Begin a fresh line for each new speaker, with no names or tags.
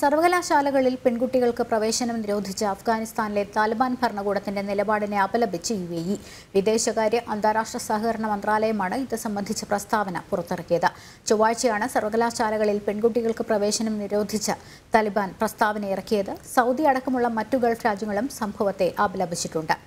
സർവകലാശാലകളിൽ പെൺകുട്ടികൾക്ക് പ്രവേശനം നിരോധിച്ച അഫ്ഗാനിസ്ഥാനിലെ താലിബാൻ ഭരണകൂടത്തിന്റെ നിലപാടിനെ അപലപിച്ച് യു എ ഇ വിദേശകാര്യ അന്താരാഷ്ട്ര സഹകരണ മന്ത്രാലയമാണ് ഇത് സംബന്ധിച്ച പ്രസ്താവന പുറത്തിറക്കിയത് ചൊവ്വാഴ്ചയാണ് സർവകലാശാലകളിൽ പെൺകുട്ടികൾക്ക് പ്രവേശനം നിരോധിച്ച താലിബാൻ പ്രസ്താവന ഇറക്കിയത് സൗദി അടക്കമുള്ള മറ്റു ഗൾഫ് രാജ്യങ്ങളും സംഭവത്തെ അപലപിച്ചിട്ടുണ്ട്